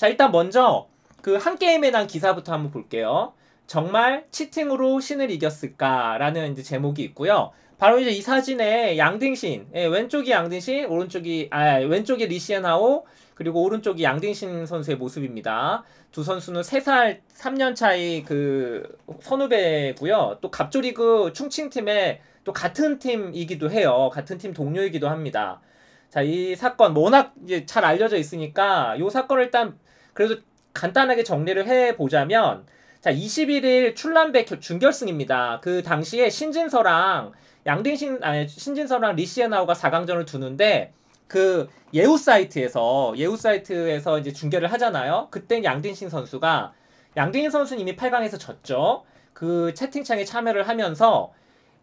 자, 일단 먼저 그 한 게임에 대한 기사부터 한번 볼게요. 정말 치팅으로 신을 이겼을까라는 이제 제목이 있고요. 바로 이제 이 사진에 양등신, 예, 왼쪽이 양등신, 오른쪽이 아, 왼쪽이 리시엔하오, 그리고 오른쪽이 양등신 선수의 모습입니다. 두 선수는 3살 3년 차이 그 선후배고요. 또 갑조리그 충칭팀에또 같은 팀이기도 해요. 같은 팀 동료이기도 합니다. 자, 이 사건 워낙 이제 잘 알려져 있으니까 이 사건을 일단 그래서 간단하게 정리를 해보자면 자 21일 출란배 준결승입니다. 그 당시에 신진서랑 양딩신 아니 신진서랑 리시에나오가 4강전을 두는데 그 예우 사이트에서 예우 사이트에서 이제 중계를 하잖아요. 그때 양딩신 선수가 양딩신 선수는 이미 8강에서 졌죠. 그 채팅창에 참여를 하면서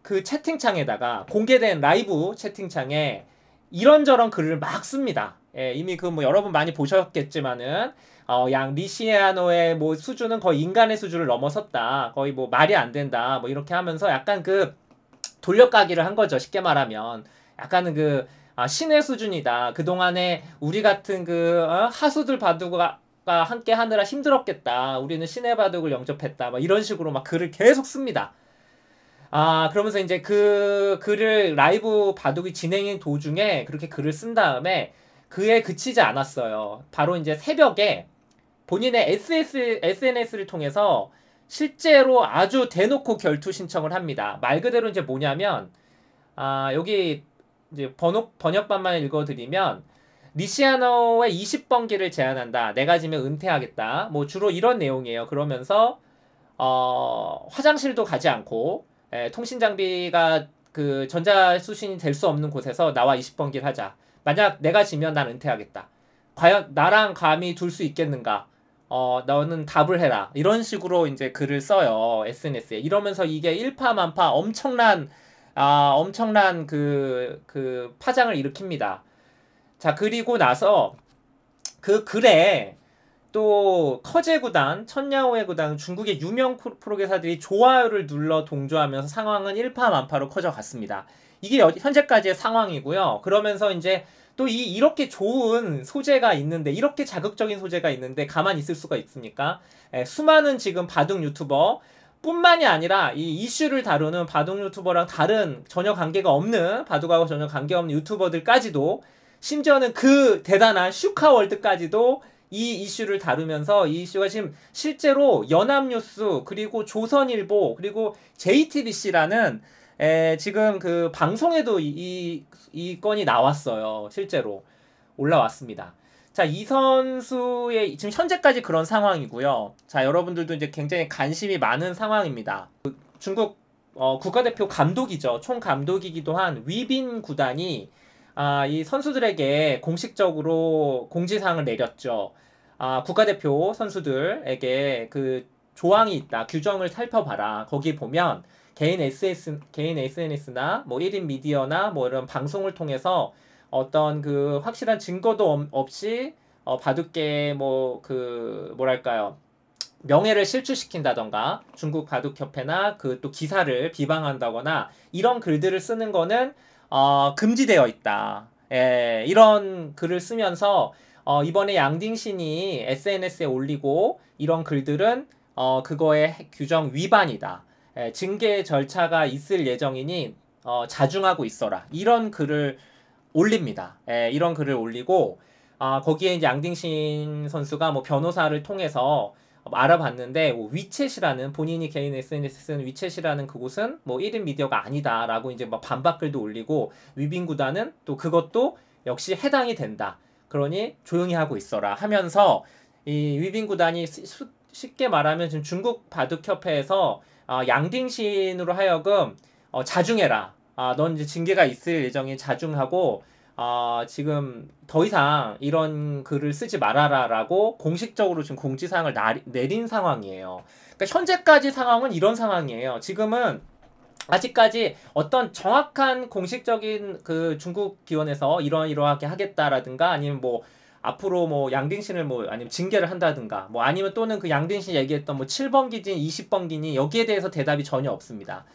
그 채팅창에다가 공개된 라이브 채팅창에 이런저런 글을 막 씁니다. 예, 이미 그 뭐 여러분 많이 보셨겠지만은 어, 양 리시아노의 뭐 수준은 거의 인간의 수준을 넘어섰다. 거의 뭐 말이 안 된다. 뭐 이렇게 하면서 약간 그 돌려가기를 한 거죠. 쉽게 말하면 약간은 그 아, 신의 수준이다. 그 동안에 우리 같은 그 어? 하수들 바둑과 함께 하느라 힘들었겠다. 우리는 신의 바둑을 영접했다. 막 이런 식으로 막 글을 계속 씁니다. 아, 그러면서 이제 그 글을 라이브 바둑이 진행인 도중에 그렇게 글을 쓴 다음에 그에 그치지 않았어요. 바로 이제 새벽에 본인의 SS, SNS를 통해서 실제로 아주 대놓고 결투 신청을 합니다. 말 그대로 이제 뭐냐면 아, 여기 이제 번역, 번역반만 읽어드리면 리시아노의 20번기를 제안한다. 내가 지면 은퇴하겠다. 뭐 주로 이런 내용이에요. 그러면서 어, 화장실도 가지 않고 에, 예, 통신 장비가 그 전자 수신이 될 수 없는 곳에서 나와 20번기를 하자. 만약 내가 지면 난 은퇴하겠다. 과연 나랑 감히 둘 수 있겠는가? 어, 너는 답을 해라. 이런 식으로 이제 글을 써요. SNS에. 이러면서 이게 일파만파 엄청난, 아, 엄청난 그, 그 파장을 일으킵니다. 자, 그리고 나서 그 글에 또 커제 구단, 천야오의 구단, 중국의 유명 프로게사들이 좋아요를 눌러 동조하면서 상황은 일파만파로 커져갔습니다. 이게 현재까지의 상황이고요. 그러면서 이제 또 이 이렇게 좋은 소재가 있는데 이렇게 자극적인 소재가 있는데 가만히 있을 수가 있습니까? 예, 수많은 지금 바둑 유튜버 뿐만이 아니라 이 이슈를 다루는 바둑 유튜버랑 다른 전혀 관계가 없는 바둑하고 전혀 관계없는 유튜버들까지도 심지어는 그 대단한 슈카 월드까지도 이 이슈를 다루면서 이 이슈가 지금 실제로 연합뉴스 그리고 조선일보 그리고 JTBC라는 에, 지금 그 방송에도 이, 이, 이 건이 나왔어요. 실제로 올라왔습니다. 자, 이 선수의 지금 현재까지 그런 상황이고요. 자, 여러분들도 이제 굉장히 관심이 많은 상황입니다. 그 중국 어, 국가대표 감독이죠. 총 감독이기도 한 위빈 구단이 아, 이 선수들에게 공식적으로 공지사항을 내렸죠. 아, 국가대표 선수들에게 그 조항이 있다. 규정을 살펴봐라. 거기 보면 개인 SS 개인 SNS나 뭐 1인 미디어나 뭐 이런 방송을 통해서 어떤 그 확실한 증거도 없이 어, 바둑계 뭐그 뭐랄까요 명예를 실추시킨다던가 중국 바둑협회나 그 또 기사를 비방한다거나 이런 글들을 쓰는 거는 어, 금지되어 있다. 예, 이런 글을 쓰면서 어, 이번에 양딩신이 SNS에 올리고 이런 글들은 어, 그거의 규정 위반이다. 징계 절차가 있을 예정이니 어, 자중하고 있어라 이런 글을 올립니다. 예, 이런 글을 올리고 아, 거기에 이제 양딩신 선수가 뭐 변호사를 통해서 알아봤는데 뭐 위챗이라는 본인이 개인 SNS 쓰는 위챗이라는 그곳은 뭐 1인 미디어가 아니다라고 이제 막 반박글도 올리고 위빙 구단은 또 그것도 역시 해당이 된다. 그러니 조용히 하고 있어라 하면서 이 위빙 구단이 쉽게 말하면 지금 중국 바둑협회에서 어, 아, 양딩신으로 하여금 어, 자중해라. 아, 넌 이제 징계가 있을 예정이 자중하고 아, 지금 더 이상 이런 글을 쓰지 말아라라고 공식적으로 지금 공지사항을 나, 내린 상황이에요. 그러니까 현재까지 상황은 이런 상황이에요. 지금은 아직까지 어떤 정확한 공식적인 그 중국 기원에서 이런 이러하게 하겠다라든가 아니면 뭐 앞으로 뭐 양딩신을 뭐 아니면 징계를 한다든가 뭐 아니면 또는 그 양딩신 얘기했던 뭐 7번 기진, 20번 기니 여기에 대해서 대답이 전혀 없습니다.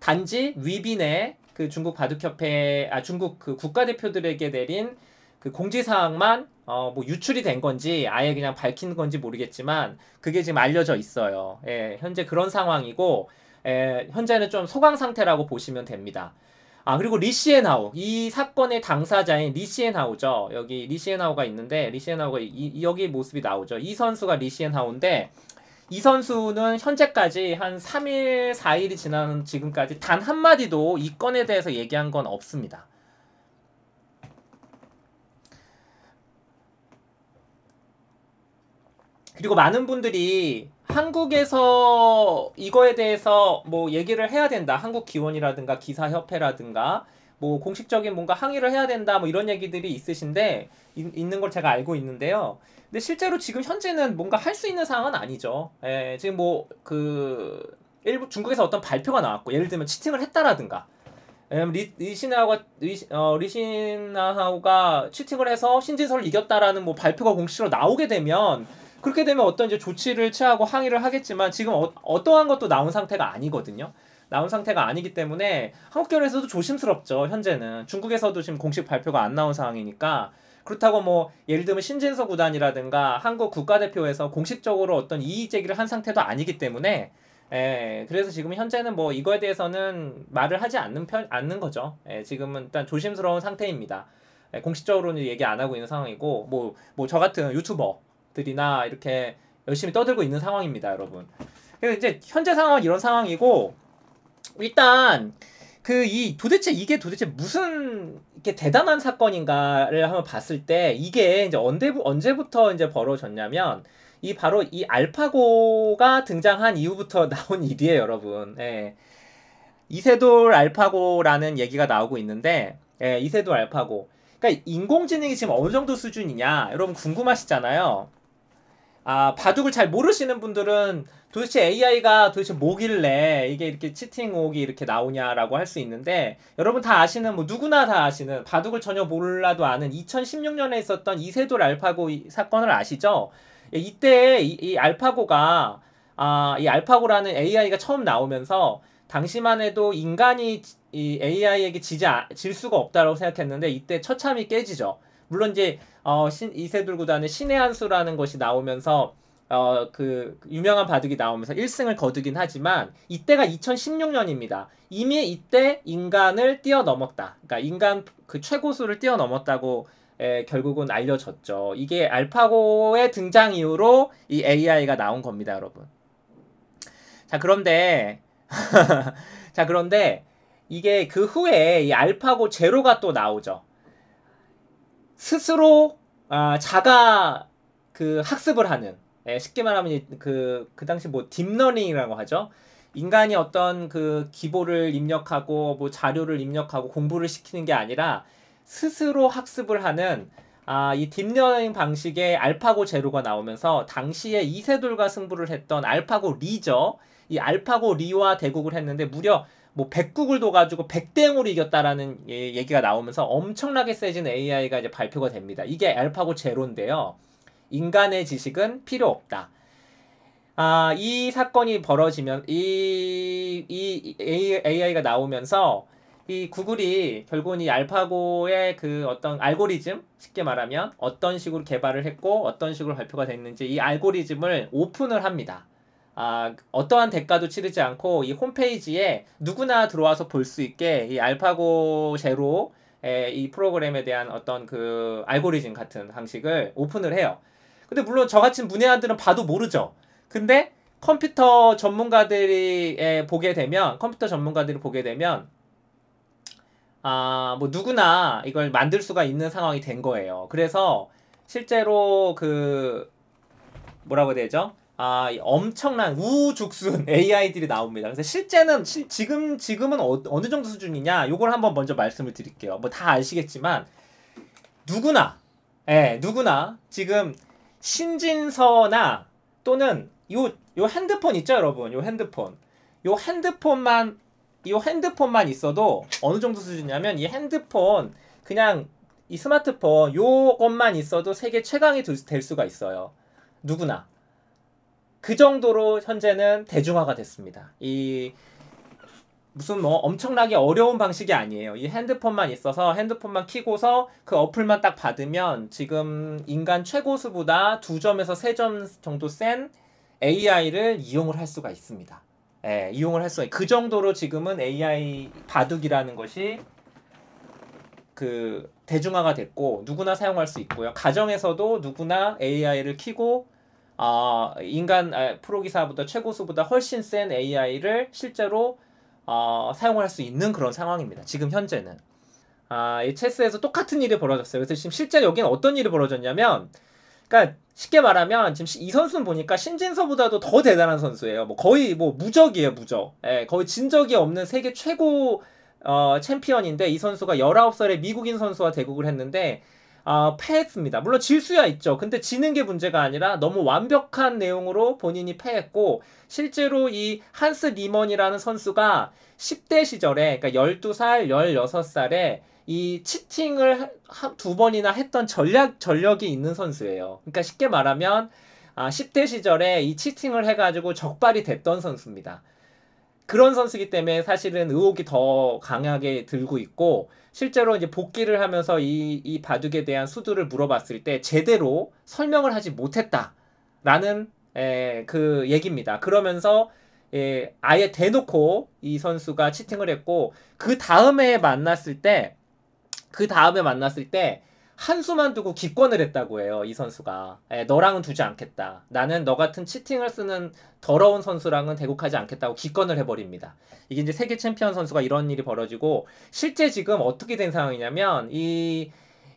단지 위빈 내그 중국 바둑협회 아 중국 그 국가대표들에게 내린 그 공지사항만 어 뭐 유출이 된 건지 아예 그냥 밝힌 건지 모르겠지만 그게 지금 알려져 있어요. 예, 현재 그런 상황이고 예, 현재는 좀 소강 상태라고 보시면 됩니다. 아 그리고 리시에하우이 사건의 당사자인 리시에하우죠 여기 리시에하우가 있는데 리시에하우가 이, 이, 여기 모습이 나오죠. 이 선수가 리시에하우인데이 선수는 현재까지 한 3일 4일이 지난 지금까지 단한 마디도 이 건에 대해서 얘기한 건 없습니다. 그리고 많은 분들이 한국에서 이거에 대해서 뭐 얘기를 해야 된다. 한국 기원이라든가 기사 협회라든가 뭐 공식적인 뭔가 항의를 해야 된다 뭐 이런 얘기들이 있으신데 이, 있는 걸 제가 알고 있는데요. 근데 실제로 지금 현재는 뭔가 할 수 있는 상황은 아니죠. 예, 지금 뭐 그 일부 중국에서 어떤 발표가 나왔고 예를 들면 치팅을 했다라든가 예, 리, 신하우가시 어, 리신하우가 치팅을 해서 신진서를 이겼다라는 뭐 발표가 공식으로 나오게 되면 그렇게 되면 어떤 이제 조치를 취하고 항의를 하겠지만 지금 어, 떠한 것도 나온 상태가 아니거든요. 나온 상태가 아니기 때문에 한국결에서도 조심스럽죠. 현재는 중국에서도 지금 공식 발표가 안 나온 상황이니까 그렇다고 뭐 예를 들면 신진서 구단이라든가 한국 국가대표에서 공식적으로 어떤 이의 제기를 한 상태도 아니기 때문에 예, 그래서 지금 현재는 뭐 이거에 대해서는 말을 하지 않는 편 않는 거죠. 예, 지금은 일단 조심스러운 상태입니다. 예, 공식적으로는 얘기 안 하고 있는 상황이고 뭐 뭐 저 같은 유튜버 기업들이나 이렇게 열심히 떠들고 있는 상황입니다, 여러분. 그래서 이제 현재 상황 은 이런 상황이고 일단 그 이 도대체 이게 도대체 무슨 이렇게 대단한 사건인가를 한번 봤을 때 이게 이제 언제 언제부터 이제 벌어졌냐면 이 바로 이 알파고가 등장한 이후부터 나온 일이에요, 여러분. 예. 이세돌 알파고라는 얘기가 나오고 있는데 예, 이세돌 알파고. 그니까 인공지능이 지금 어느 정도 수준이냐, 여러분 궁금하시잖아요. 아, 바둑을 잘 모르시는 분들은 도대체 AI가 도대체 뭐길래 이게 이렇게 치팅 오기 이렇게 나오냐라고 할 수 있는데 여러분 다 아시는 뭐 누구나 다 아시는 바둑을 전혀 몰라도 아는 2016년에 있었던 이세돌 알파고 사건을 아시죠? 예, 이때 이, 이 알파고가 아, 이 알파고라는 AI가 처음 나오면서 당시만 해도 인간이 이 AI에게 지지 아, 질 수가 없다라고 생각했는데 이때 처참히 깨지죠. 물론 이제 어, 신, 이세돌 구단의 신의 한 수라는 것이 나오면서 어, 그 유명한 바둑이 나오면서 1승을 거두긴 하지만 이때가 2016년입니다. 이미 이때 인간을 뛰어넘었다. 그러니까 인간 그 최고수를 뛰어넘었다고 에, 결국은 알려졌죠. 이게 알파고의 등장 이후로 이 AI가 나온 겁니다, 여러분. 자, 그런데 자, 그런데 이게 그 후에 이 알파고 제로가 또 나오죠. 스스로 아, 자가 그 학습을 하는 예, 쉽게 말하면 그그 그 당시 뭐 딥러닝이라고 하죠. 인간이 어떤 그 기보를 입력하고 뭐 자료를 입력하고 공부를 시키는 게 아니라 스스로 학습을 하는 아, 이 딥러닝 방식의 알파고 제로가 나오면서 당시에 이세돌과 승부를 했던 알파고 리죠. 이 알파고 리와 대국을 했는데 무려 뭐1국을 둬가지고 백대0으로 이겼다라는 예, 얘기가 나오면서 엄청나게 세진 AI가 이제 발표가 됩니다. 이게 알파고 제로인데요. 인간의 지식은 필요 없다. 아, 이 사건이 벌어지면 이, 이 AI가 나오면서 이 구글이 결국은 이 알파고의 그 어떤 알고리즘 쉽게 말하면 어떤 식으로 개발을 했고 어떤 식으로 발표가 됐는지 이 알고리즘을 오픈을 합니다. 아, 어떠한 대가도 치르지 않고 이 홈페이지에 누구나 들어와서 볼 수 있게 이 알파고 제로 이 프로그램에 대한 어떤 그 알고리즘 같은 방식을 오픈을 해요. 근데 물론 저같은 문외한들은 봐도 모르죠. 근데 컴퓨터 전문가들이 보게 되면 컴퓨터 전문가들이 보게 되면 아, 뭐 누구나 이걸 만들 수가 있는 상황이 된 거예요. 그래서 실제로 그 뭐라고 해야 되죠? 아, 엄청난 우죽순 AI들이 나옵니다. 그래서 실제는 시, 지금 지금은 어, 어느 정도 수준이냐? 요걸 한번 먼저 말씀을 드릴게요. 뭐 다 아시겠지만 누구나 예, 누구나 지금 신진서나 또는 요 요 핸드폰 있죠, 여러분? 요 핸드폰. 요 핸드폰만 이 핸드폰만 있어도 어느 정도 수준이냐면 이 핸드폰 그냥 이 스마트폰 요것만 있어도 세계 최강이 될 수가 있어요. 누구나. 그 정도로 현재는 대중화가 됐습니다. 이 무슨 뭐 엄청나게 어려운 방식이 아니에요. 이 핸드폰만 있어서 핸드폰만 키고서 그 어플만 딱 받으면 지금 인간 최고수보다 두 점에서 세 점 정도 센 AI를 이용을 할 수가 있습니다. 예, 이용을 할 수가 그 정도로 지금은 AI 바둑이라는 것이 그 대중화가 됐고 누구나 사용할 수 있고요. 가정에서도 누구나 AI를 키고 어, 인간 아, 프로기사보다 최고수보다 훨씬 센 AI를 실제로 어, 사용을 할수 있는 그런 상황입니다. 지금 현재는. 아, 이 체스에서 똑같은 일이 벌어졌어요. 그래서 지금 실제 여기는 어떤 일이 벌어졌냐면, 그러니까 쉽게 말하면 지금 이 선수는 보니까 신진서보다도 더 대단한 선수예요. 뭐 거의 뭐 무적이에요, 무적. 예, 거의 진적이 없는 세계 최고 어, 챔피언인데 이 선수가 19살에 미국인 선수와 대국을 했는데 어, 패했습니다. 물론 질 수야 있죠. 근데 지는 게 문제가 아니라 너무 완벽한 내용으로 본인이 패했고 실제로 이 한스 리먼이라는 선수가 10대 시절에 그러니까 12살, 16살에 이 치팅을 두 번이나 했던 전략 전력이 있는 선수예요. 그러니까 쉽게 말하면 아, 10대 시절에 이 치팅을 해가지고 적발이 됐던 선수입니다. 그런 선수기 때문에 사실은 의혹이 더 강하게 들고 있고 실제로 이제 복귀를 하면서 이, 이 바둑에 대한 수두를 물어봤을 때 제대로 설명을 하지 못했다라는 에, 그 얘기입니다. 그러면서 예, 아예 대놓고 이 선수가 치팅을 했고 그 다음에 만났을 때 그 다음에 만났을 때한 수만 두고 기권을 했다고 해요. 이 선수가 에, 예, 너랑은 두지 않겠다. 나는 너 같은 치팅을 쓰는 더러운 선수랑은 대국하지 않겠다고 기권을 해버립니다. 이게 이제 세계 챔피언 선수가 이런 일이 벌어지고 실제 지금 어떻게 된 상황이냐면 이,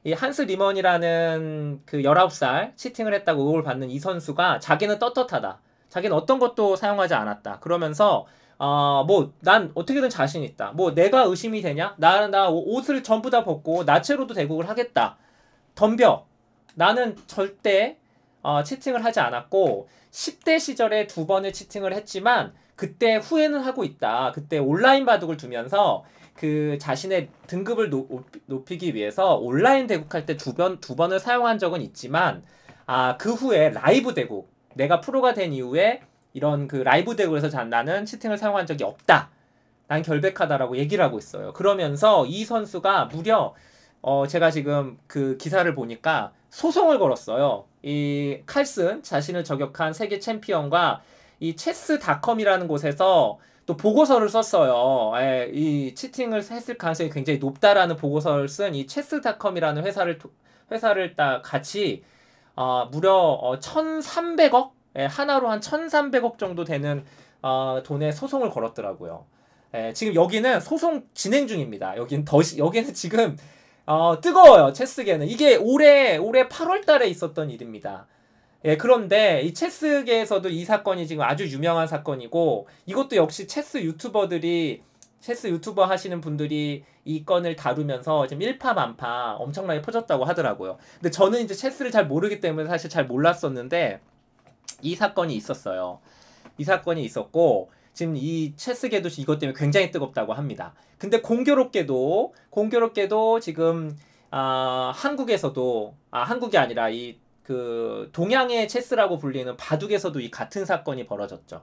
이 한스 리먼이라는 그 19살 치팅을 했다고 의혹을 받는 이 선수가 자기는 떳떳하다. 자기는 어떤 것도 사용하지 않았다. 그러면서 아, 뭐, 난 어떻게든 자신 있다. 뭐, 내가 의심이 되냐? 나, 나 옷을 전부 다 벗고, 나체로도 대국을 하겠다. 덤벼. 나는 절대 어, 치팅을 하지 않았고 10대 시절에 두번을 치팅을 했지만 그때 후회는 하고 있다. 그때 온라인 바둑을 두면서 그 자신의 등급을 높, 이기 위해서 온라인 대국할 때 두 번, 두 번을 사용한 적은 있지만 아, 그 후에 라이브 대국 내가 프로가 된 이후에 이런 그 라이브 대국에서 잔 나는 치팅을 사용한 적이 없다. 난 결백하다라고 얘기를 하고 있어요. 그러면서 이 선수가 무려 어, 제가 지금 그 기사를 보니까 소송을 걸었어요. 이 칼슨 자신을 저격한 세계 챔피언과 이 체스닷컴이라는 곳에서 또 보고서를 썼어요. 에, 예, 이 치팅을 했을 가능성이 굉장히 높다라는 보고서를 쓴 이 체스닷컴이라는 회사를 회사를 딱 같이 어, 무려 어, 1,300억 에, 예, 하나로 한 1,300억 정도 되는 어, 돈의 소송을 걸었더라고요. 에, 예, 지금 여기는 소송 진행 중입니다. 여기는 더 여기는 지금 어, 뜨거워요. 체스계는. 이게 올해 올해 8월 달에 있었던 일입니다. 예, 그런데 이 체스계에서도 이 사건이 지금 아주 유명한 사건이고 이것도 역시 체스 유튜버들이 체스 유튜버 하시는 분들이 이 건을 다루면서 지금 일파만파 엄청나게 퍼졌다고 하더라고요. 근데 저는 이제 체스를 잘 모르기 때문에 사실 잘 몰랐었는데 이 사건이 있었어요. 이 사건이 있었고 지금 이 체스 개도시 이것 때문에 굉장히 뜨겁다고 합니다. 근데 공교롭게도 공교롭게도 지금 아, 한국에서도 아 한국이 아니라 이 그 동양의 체스라고 불리는 바둑에서도 이 같은 사건이 벌어졌죠.